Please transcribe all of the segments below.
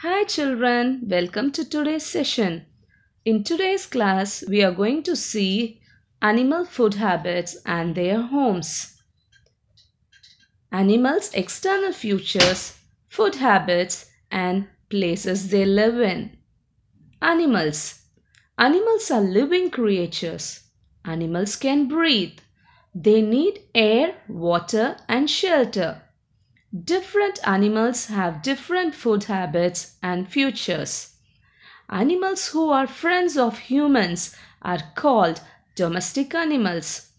Hi children, welcome to today's session. In today's class, we are going to see animal food habits and their homes. Animals' external features, food habits and places they live in. Animals. Animals are living creatures. Animals can breathe. They need air, water and shelter. Different animals have different food habits and futures. Animals who are friends of humans are called domestic animals.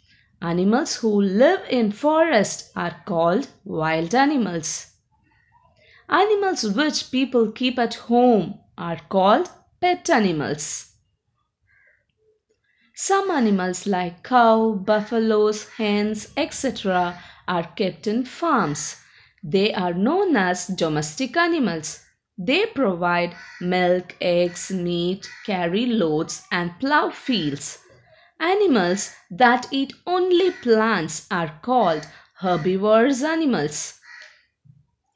Animals who live in forest are called wild animals. Animals which people keep at home are called pet animals. Some animals like cow, buffaloes, hens, etc. are kept in farms they are known as domestic animals. They provide milk, eggs, meat, carry loads, and plow fields. Animals that eat only plants are called herbivorous animals.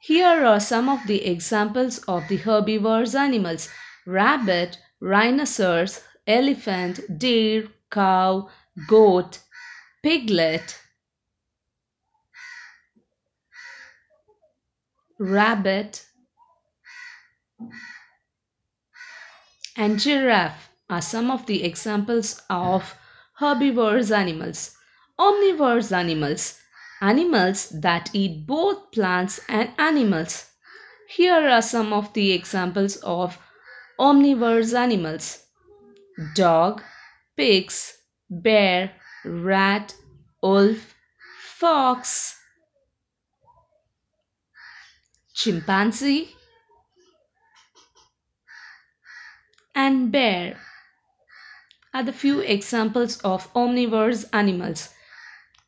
Here are some of the examples of the herbivorous animals rabbit, rhinoceros, elephant, deer, cow, goat, piglet, rabbit, and giraffe are some of the examples of herbivorous animals. Omnivorous animals, animals that eat both plants and animals. Here are some of the examples of omnivorous animals. Dog, pigs, bear, rat, wolf, fox, chimpanzee and bear are the few examples of omnivorous animals.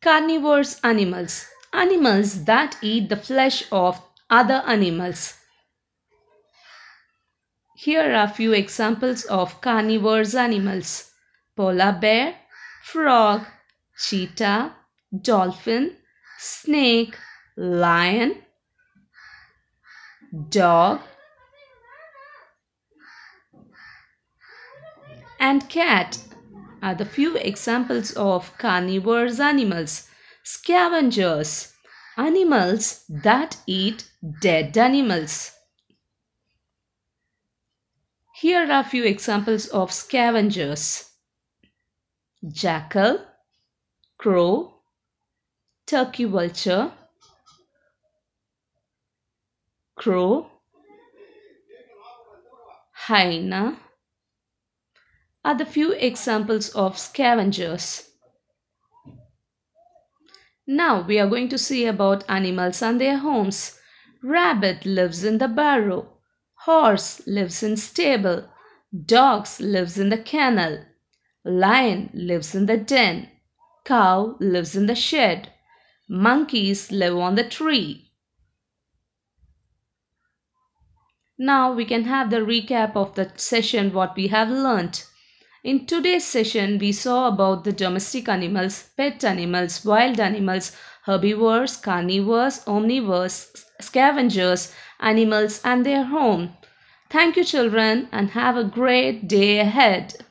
Carnivorous animals, animals that eat the flesh of other animals. Here are few examples of carnivorous animals. Polar bear, frog, cheetah, dolphin, snake, lion, dog and cat are the few examples of carnivorous animals. Scavengers, animals that eat dead animals. Here are a few examples of scavengers. Jackal, crow, turkey vulture, crow, hyena are the few examples of scavengers. Now we are going to see about animals and their homes. Rabbit lives in the burrow. Horse lives in stable. Dogs lives in the kennel. Lion lives in the den. Cow lives in the shed. Monkeys live on the tree. Now we can have the recap of the session what we have learnt. In today's session we saw about the domestic animals, pet animals, wild animals, herbivores, carnivores, omnivores, scavengers, animals and their home. Thank you children and have a great day ahead.